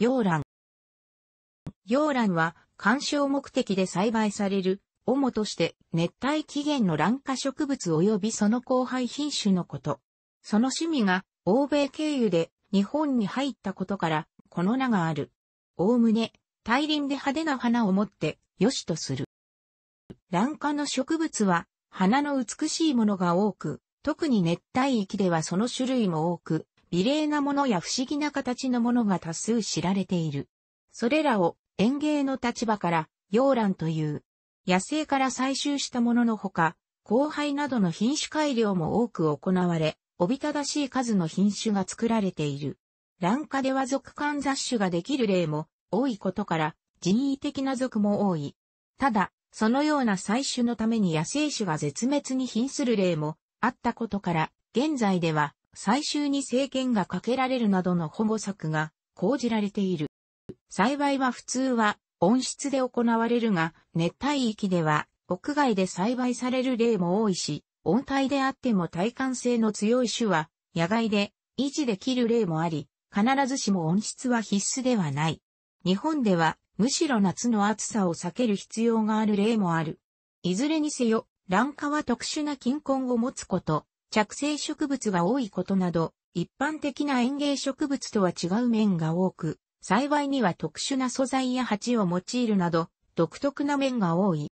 洋蘭。洋蘭は観賞目的で栽培される、主として熱帯起源の蘭花植物及びその交配品種のこと。その趣味が欧米経由で日本に入ったことから、この名がある。おおむね、大輪で派手な花を持って、良しとする。蘭花の植物は、花の美しいものが多く、特に熱帯域ではその種類も多く、美麗なものや不思議な形のものが多数知られている。それらを園芸の立場から、洋蘭という、野生から採集したもののほか、交配などの品種改良も多く行われ、おびただしい数の品種が作られている。蘭花では属間雑種ができる例も多いことから、人為的な属も多い。ただ、そのような採取のために野生種が絶滅に瀕する例もあったことから、現在では最終に制限がかけられるなどの保護策が講じられている。栽培は普通は温室で行われるが、熱帯域では屋外で栽培される例も多いし、温帯であっても耐寒性の強い種は野外で維持できる例もあり、必ずしも温室は必須ではない。日本ではむしろ夏の暑さを避ける必要がある例もある。いずれにせよ、卵化は特殊な菌根を持つこと、着生植物が多いことなど、一般的な園芸植物とは違う面が多く、幸いには特殊な素材や鉢を用いるなど、独特な面が多い。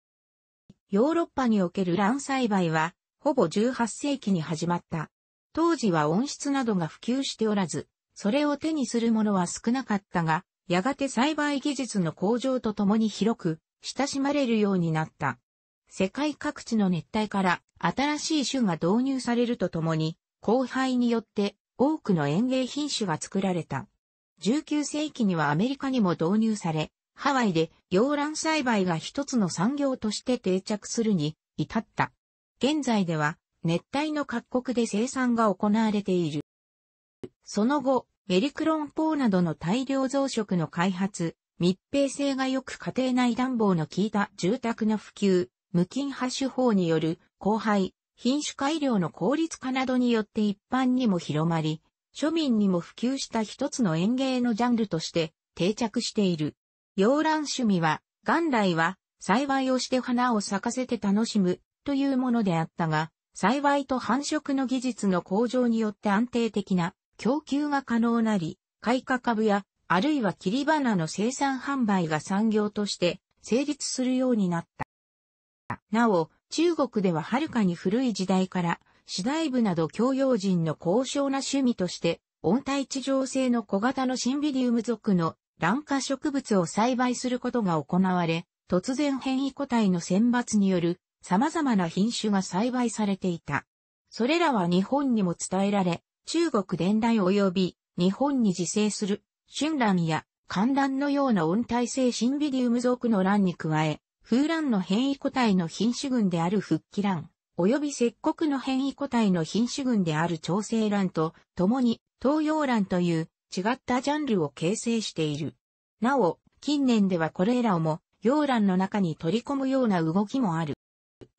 ヨーロッパにおける卵栽培は、ほぼ18世紀に始まった。当時は温室などが普及しておらず、それを手にするものは少なかったが、やがて栽培技術の向上とともに広く、親しまれるようになった。世界各地の熱帯から新しい種が導入されるとともに、後輩によって多くの園芸品種が作られた。19世紀にはアメリカにも導入され、ハワイで洋蘭栽培が一つの産業として定着するに至った。現在では熱帯の各国で生産が行われている。その後、メリクロンポーなどの大量増殖の開発、密閉性が良く家庭内暖房の効いた住宅の普及、無菌派手法による交配、品種改良の効率化などによって一般にも広まり、庶民にも普及した一つの園芸のジャンルとして定着している。洋蘭趣味は、元来は栽培をして花を咲かせて楽しむというものであったが、栽培と繁殖の技術の向上によって安定的な供給が可能なり、開花株やあるいは切り花の生産販売が産業として成立するようになった。なお、中国でははるかに古い時代から、次大部など教養人の高尚な趣味として、温帯地上性の小型のシンビリウム属の卵化植物を栽培することが行われ、突然変異個体の選抜による様々な品種が栽培されていた。それらは日本にも伝えられ、中国伝来及び日本に自生する春蘭や観覧のような温帯性シンビリウム属の蘭に加え、風蘭の変異個体の品種群である復帰蘭、及び石国の変異個体の品種群である調整蘭と、共に東洋蘭という違ったジャンルを形成している。なお、近年ではこれらをも、洋蘭の中に取り込むような動きもある。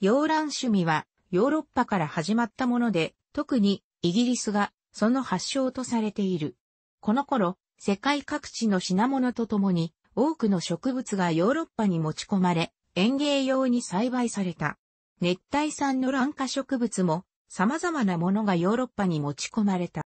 洋蘭趣味は、ヨーロッパから始まったもので、特にイギリスがその発祥とされている。この頃、世界各地の品物とともに、多くの植物がヨーロッパに持ち込まれ、園芸用に栽培された。熱帯産の卵化植物も様々なものがヨーロッパに持ち込まれた。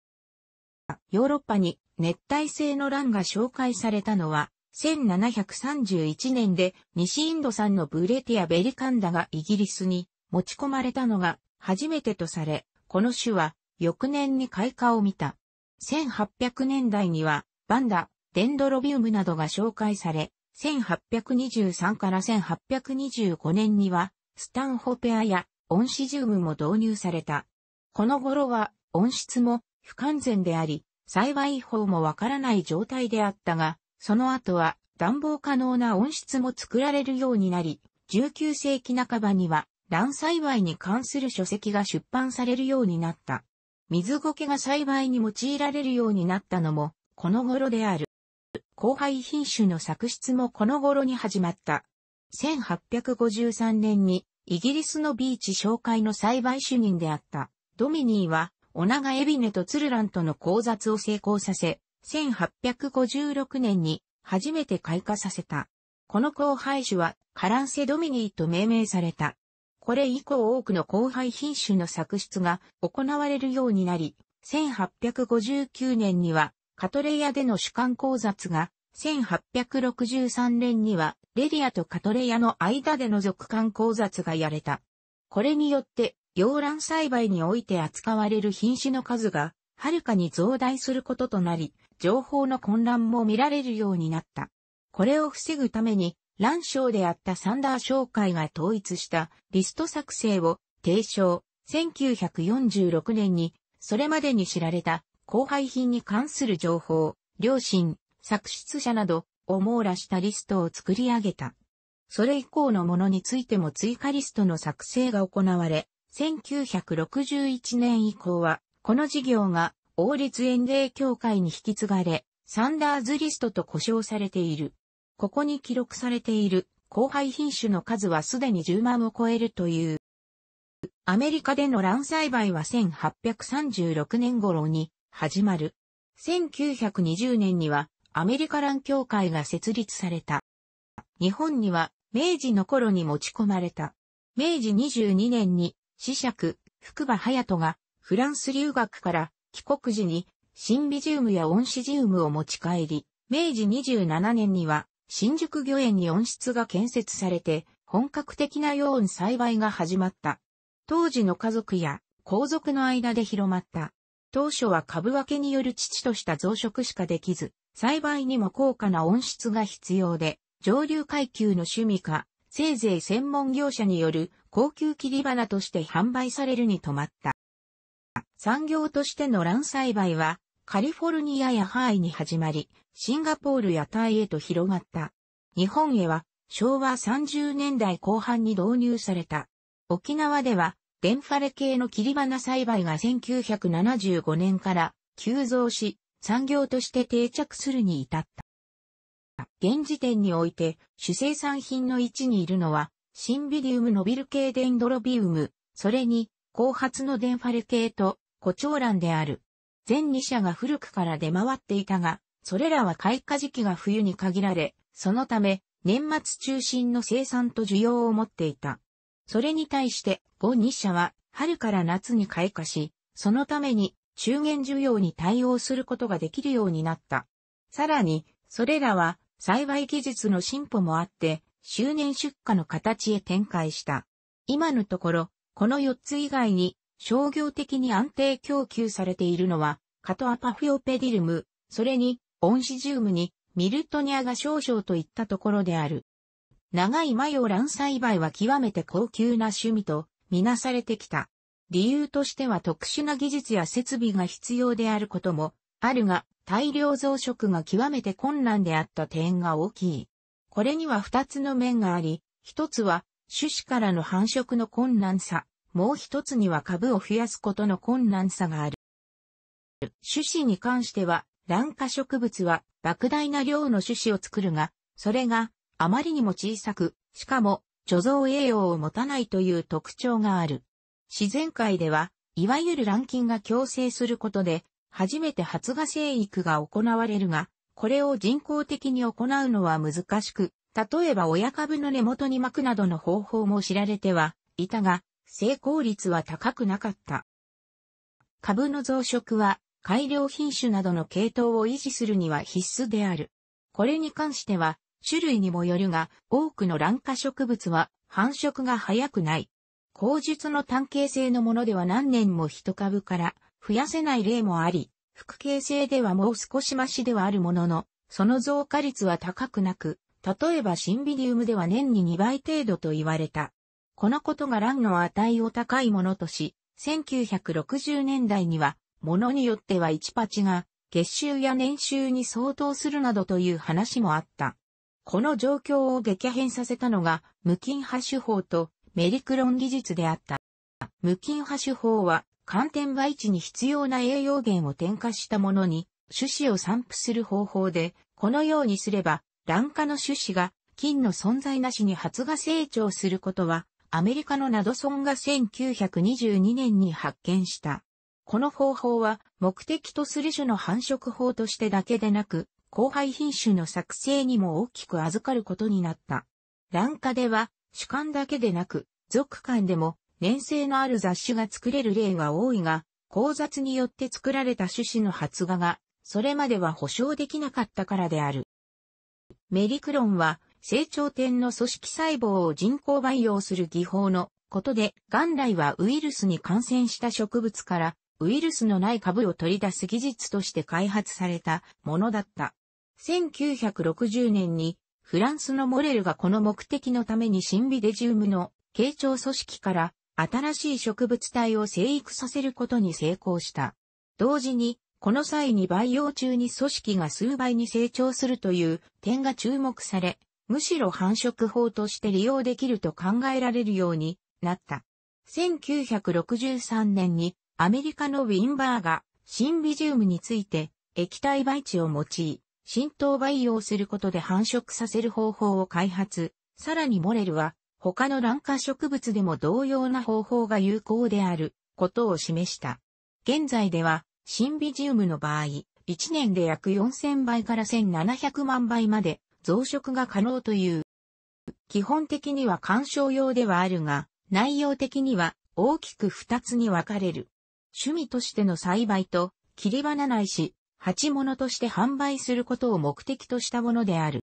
ヨーロッパに熱帯性の卵が紹介されたのは、1731年で西インド産のブレティア・ベリカンダがイギリスに持ち込まれたのが初めてとされ、この種は翌年に開花を見た。1800年代にはバンダ、デンドロビウムなどが紹介され、1823から1825年には、スタンホペアやオンシジウムも導入された。この頃は、温室も不完全であり、幸い法もわからない状態であったが、その後は暖房可能な温室も作られるようになり、19世紀半ばには、卵栽培に関する書籍が出版されるようになった。水苔が栽培に用いられるようになったのも、この頃である。後輩品種の作出もこの頃に始まった。1853年にイギリスのビーチ紹介の栽培主任であったドミニーは、オナガエビネとツルランとの交雑を成功させ、1856年に初めて開花させた。この交配種はカランセドミニーと命名された。これ以降多くの交配品種の作出が行われるようになり、1859年にはカトレイアでの主観交雑が、1863年には、レリアとカトレイアの間での続観交雑がやれた。これによって、洋蘭栽培において扱われる品種の数が、はるかに増大することとなり、情報の混乱も見られるようになった。これを防ぐために、蘭賞であったサンダー商会が統一したリスト作成を提唱、1946年に、それまでに知られた後輩品に関する情報、良心、作出者などを網羅したリストを作り上げた。それ以降のものについても追加リストの作成が行われ、1961年以降は、この事業が王立園芸協会に引き継がれ、サンダーズリストと呼称されている。ここに記録されている後輩品種の数はすでに10万を超えるという。アメリカでの卵栽培は1836年頃に始まる。1920年にはアメリカ蘭協会が設立された。日本には明治の頃に持ち込まれた。明治22年に、子爵、福場隼人がフランス留学から帰国時にシンビジウムやオンシジウムを持ち帰り、明治27年には新宿御苑に温室が建設されて本格的な養温栽培が始まった。当時の家族や皇族の間で広まった。当初は株分けによる父とした増殖しかできず、栽培にも高価な温室が必要で、上流階級の趣味か、せいぜい専門業者による高級切り花として販売されるに止まった。産業としての卵栽培は、カリフォルニアやハワイに始まり、シンガポールやタイへと広がった。日本へは昭和30年代後半に導入された。沖縄ではデンファレ系の切り花栽培が1975年から急増し、産業として定着するに至った。現時点において、主生産品の位置にいるのは、シンビリウムノビル系デンドロビウム、それに、後発のデンファレ系と、コチョウランである。全2社が古くから出回っていたが、それらは開花時期が冬に限られ、そのため、年末中心の生産と需要を持っていた。それに対して、後二社は、春から夏に開花し、そのために、中元需要に対応することができるようになった。さらに、それらは、栽培技術の進歩もあって、周年出荷の形へ展開した。今のところ、この4つ以外に、商業的に安定供給されているのは、カトアパフィオペディルム、それに、オンシジウムに、ミルトニアが少々といったところである。長いマヨラン栽培は極めて高級な趣味とみなされてきた。理由としては特殊な技術や設備が必要であることもあるが、大量増殖が極めて困難であった点が大きい。これには二つの面があり、一つは種子からの繁殖の困難さ、もう一つには株を増やすことの困難さがある。種子に関しては、卵化植物は莫大な量の種子を作るが、それがあまりにも小さく、しかも、貯蔵栄養を持たないという特徴がある。自然界では、いわゆる卵菌が共生することで、初めて発芽生育が行われるが、これを人工的に行うのは難しく、例えば親株の根元に巻くなどの方法も知られてはいたが、成功率は高くなかった。株の増殖は改良品種などの系統を維持するには必須である。これに関しては、種類にもよるが、多くの卵化植物は繁殖が早くない。口述の単形性のものでは何年も一株から増やせない例もあり、複形性ではもう少しマシではあるものの、その増加率は高くなく、例えばシンビディウムでは年に2倍程度と言われた。このことが卵の値を高いものとし、1960年代には、ものによっては1パチが、月収や年収に相当するなどという話もあった。この状況を激変させたのが、無菌波手法とメリクロン技術であった。無菌波手法は、寒天培地に必要な栄養源を添加したものに、種子を散布する方法で、このようにすれば、卵化の種子が菌の存在なしに発芽成長することは、アメリカのナドソンが1922年に発見した。この方法は目的とする種の繁殖法としてだけでなく、後輩品種の作成にも大きく預かることになった。蘭花では、主観だけでなく、属間でも、粘性のある雑種が作れる例は多いが、交雑によって作られた種子の発芽が、それまでは保証できなかったからである。メリクロンは、成長点の組織細胞を人工培養する技法のことで、元来はウイルスに感染した植物から、ウイルスのない株を取り出す技術として開発されたものだった。1960年にフランスのモレルがこの目的のためにシンビデジウムの形状組織から新しい植物体を生育させることに成功した。同時に、この際に培養中に組織が数倍に成長するという点が注目され、むしろ繁殖法として利用できると考えられるようになった。1963年にアメリカのウィンバーがシンビジウムについて液体培地を用い、浸透培養することで繁殖させる方法を開発。さらにモレルは、他の卵化植物でも同様な方法が有効であることを示した。現在では、シンビジウムの場合、1年で約4000倍から1700万倍まで増殖が可能という。基本的には観賞用ではあるが、内容的には大きく2つに分かれる。趣味としての栽培と、切り花ないし、鉢物として販売することを目的としたものである。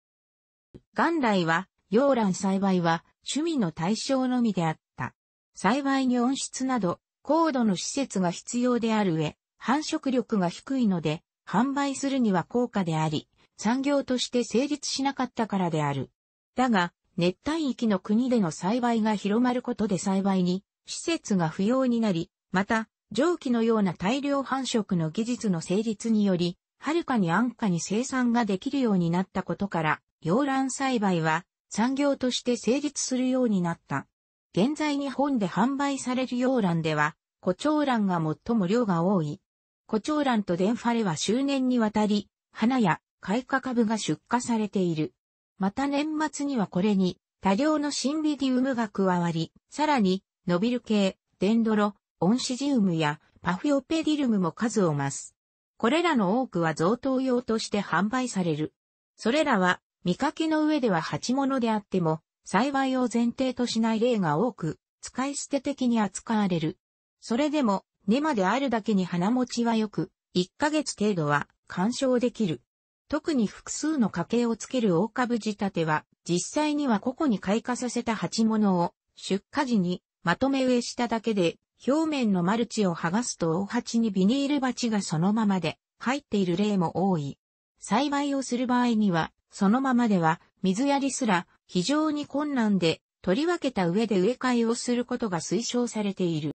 元来は、洋蘭栽培は趣味の対象のみであった。栽培に温室など、高度の施設が必要である上、繁殖力が低いので、販売するには高価であり、産業として成立しなかったからである。だが、熱帯域の国での栽培が広まることで栽培に施設が不要になり、また蒸気のような大量繁殖の技術の成立により、はるかに安価に生産ができるようになったことから、洋蘭栽培は産業として成立するようになった。現在日本で販売される洋蘭では、胡蝶蘭が最も量が多い。胡蝶蘭とデンファレは周年にわたり、花や開花株が出荷されている。また年末にはこれに多量のシンビディウムが加わり、さらに、ノビル系、デンドロ、オンシジウムやパフィオペディルムも数を増す。これらの多くは贈答用として販売される。それらは、見かけの上では鉢物であっても、栽培を前提としない例が多く、使い捨て的に扱われる。それでも、根まであるだけに花持ちは良く、1ヶ月程度は干渉できる。特に複数の家計をつける大株仕立ては、実際には個々に開花させた鉢物を出荷時にまとめ植えしただけで表面のマルチを剥がすと大鉢にビニール鉢がそのままで入っている例も多い。栽培をする場合には、そのままでは水やりすら非常に困難で、取り分けた上で植え替えをすることが推奨されている。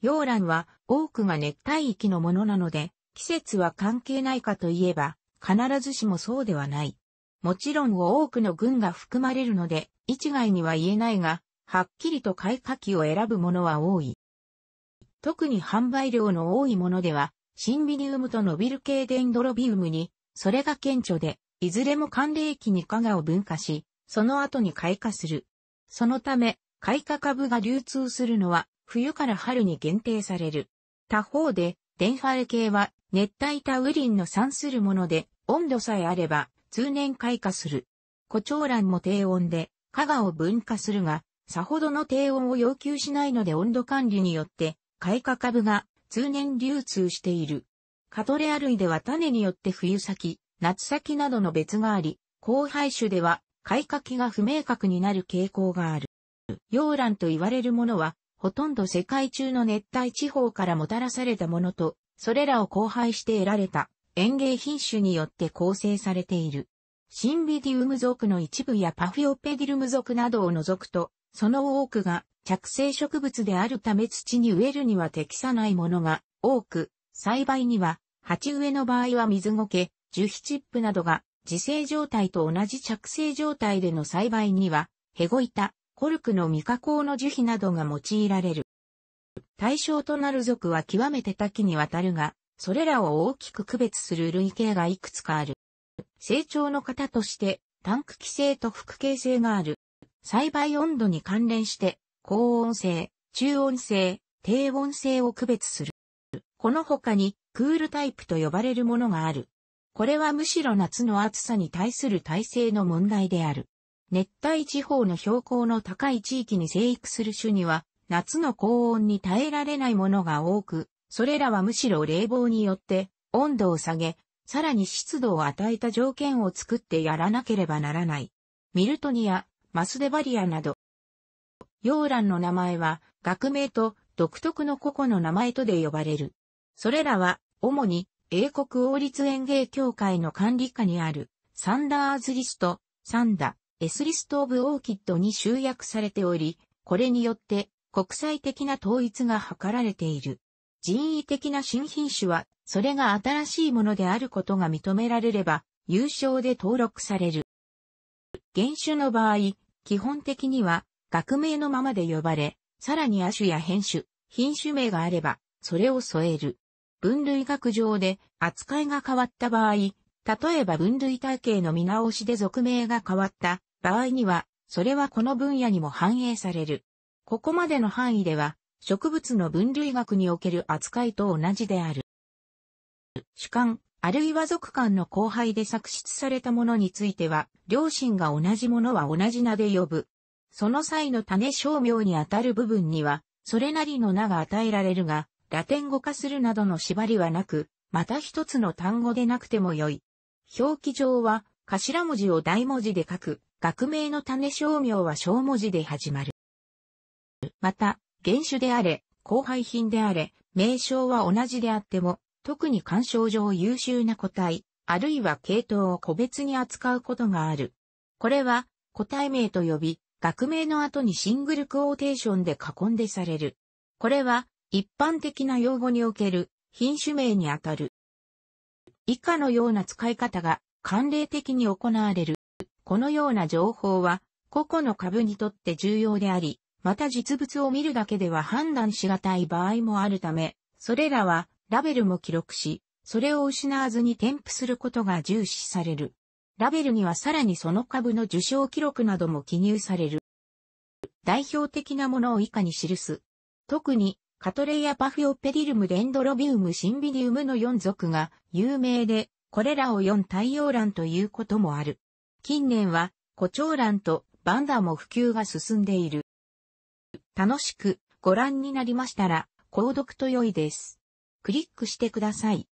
洋蘭は多くが熱帯域のものなので、季節は関係ないかといえば、必ずしもそうではない。もちろん多くの群が含まれるので、一概には言えないが、はっきりと開花期を選ぶものは多い。特に販売量の多いものでは、シンビニウムとノビル系デンドロビウムに、それが顕著で、いずれも寒冷期に加賀を分化し、その後に開花する。そのため、開花株が流通するのは、冬から春に限定される。他方で、デンファ系は、熱帯多雨林の産するもので、温度さえあれば、通年開花する。胡蝶蘭も低温で、加賀を分化するが、さほどの低温を要求しないので温度管理によって、開花株が通年流通している。カトレア類では種によって冬先、夏先などの別があり、交配種では開花期が不明確になる傾向がある。洋蘭と言われるものは、ほとんど世界中の熱帯地方からもたらされたものと、それらを交配して得られた園芸品種によって構成されている。シンビディウム属の一部やパフィオペディルム属などを除くと、その多くが着生植物であるため土に植えるには適さないものが多く、栽培には鉢植えの場合は水苔、樹皮チップなどが自生状態と同じ着生状態での栽培には、ヘゴ板、コルクの未加工の樹皮などが用いられる。対象となる属は極めて多岐にわたるが、それらを大きく区別する類型がいくつかある。成長の型として、タンク規制と複形性がある。栽培温度に関連して、高温性、中温性、低温性を区別する。この他に、クールタイプと呼ばれるものがある。これはむしろ夏の暑さに対する耐性の問題である。熱帯地方の標高の高い地域に生育する種には、夏の高温に耐えられないものが多く、それらはむしろ冷房によって温度を下げ、さらに湿度を与えた条件を作ってやらなければならない。ミルトニア、マスデバリアなど。洋蘭の名前は、学名と独特の個々の名前とで呼ばれる。それらは、主に、英国王立園芸協会の管理下にある、サンダーズリスト、サンダ、エスリスト・オブ・オーキッドに集約されており、これによって国際的な統一が図られている。人為的な新品種は、それが新しいものであることが認められれば、優勝で登録される。原種の場合、基本的には学名のままで呼ばれ、さらに亜種や変種、品種名があれば、それを添える。分類学上で扱いが変わった場合、例えば分類体系の見直しで俗名が変わった場合には、それはこの分野にも反映される。ここまでの範囲では、植物の分類学における扱いと同じである。主観、あるいは族間の後輩で作出されたものについては、両親が同じものは同じ名で呼ぶ。その際の種商名にあたる部分には、それなりの名が与えられるが、ラテン語化するなどの縛りはなく、また一つの単語でなくてもよい。表記上は、頭文字を大文字で書く、学名の種商名は小文字で始まる。また、原種であれ、後輩品であれ、名称は同じであっても、特に干渉上優秀な個体、あるいは系統を個別に扱うことがある。これは、個体名と呼び、学名の後にシングルクオーテーションで囲んでされる。これは、一般的な用語における品種名にあたる。以下のような使い方が慣例的に行われる。このような情報は、個々の株にとって重要であり、また実物を見るだけでは判断しがたい場合もあるため、それらはラベルも記録し、それを失わずに添付することが重視される。ラベルにはさらにその株の受賞記録なども記入される。代表的なものを以下に記す。特に、カトレイア・パフィオペリルムデンドロビウムシンビディウムの4属が有名で、これらを4太陽欄ということもある。近年は、胡蝶欄とバンダも普及が進んでいる。楽しくご覧になりましたら、購読と良いです。クリックしてください。